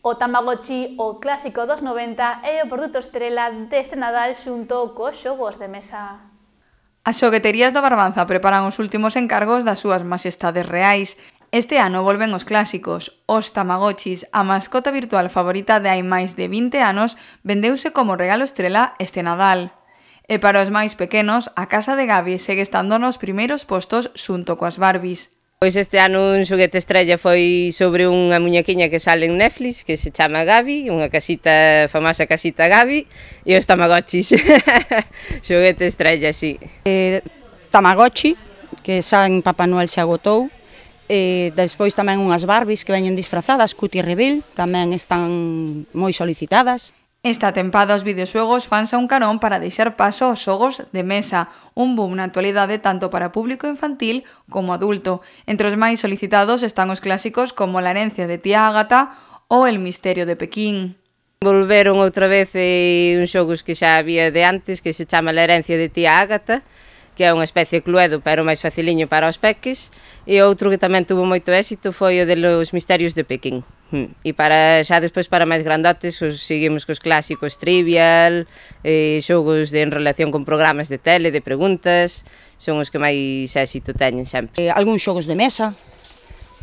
O Tamagotchi, o clásico dos 90, é o produto estrela deste Nadal xunto cos xogos de mesa. As xogueterías do Barbanza preparan os últimos encargos das súas majestades reais. Este ano volven os clásicos, os Tamagotchis, a mascota virtual favorita de hai máis de 20 anos, vendeuse como regalo estrela este Nadal. E para os máis pequenos, a casa de Gabi segue estando nos primeiros postos xunto coas Barbies. Pois este ano un xoguete estrella foi sobre unha muñequiña que sale en Netflix que se chama Gabi, unha casita, famosa casita Gabi e os Tamagotchis. xoguete estrella, sí. Eh, Tamagotchi, que xa en Papá Noel se agotou, e eh, despois tamén unhas Barbies que veñen disfrazadas, Cutie Reveal, tamén están moi solicitadas. Esta tempada os videoxuegos fanse un carón para deixar paso aos xogos de mesa, un boom na actualidade tanto para público infantil como adulto. Entre os máis solicitados están os clásicos como La herencia de tía Ágata ou El misterio de Pekín. Volveron outra vez eh, uns xogos que xa había de antes que se chama La herencia de tía Ágata, que é unha especie de cluedo, pero máis faciliño para os peques, e outro que tamén tuvo moito éxito foi o de los misterios de Pekín. E hmm. para xa despois para máis grandotes os seguimos cos clásicos trivial, eh, xogos de en relación con programas de tele, de preguntas, son os que máis éxito teñen sempre. Eh, algúns xogos de mesa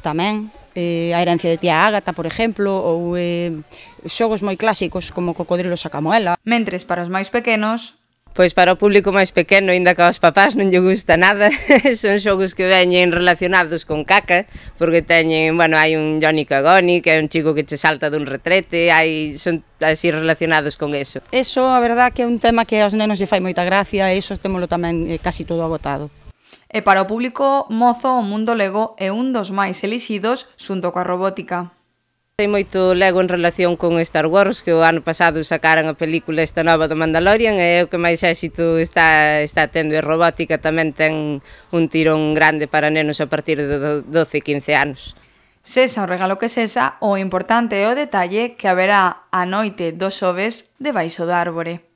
tamén, eh, a herencia de tía Ágata, por exemplo, ou eh, xogos moi clásicos como Cocodrilo Sacamoela. Mentres para os máis pequenos, Pois para o público máis pequeno, aínda que aos papás non lle gusta nada, son xogos que veñen relacionados con caca, porque teñen, bueno, hai un Johnny Cagoni, que é un chico que che salta dun retrete, hai son así relacionados con eso. Eso, a verdad, que é un tema que aos nenos lle fai moita gracia, e iso temolo tamén eh, casi todo agotado. E para o público mozo, o mundo lego é un dos máis elixidos xunto coa robótica. Tem moito lego en relación con Star Wars, que o ano pasado sacaran a película esta nova do Mandalorian e o que máis éxito está, está tendo e robótica tamén ten un tirón grande para nenos a partir de 12 e 15 anos. Sesa o regalo que sesa, o importante é o detalle que haberá a noite dos xoves debaixo do árbore.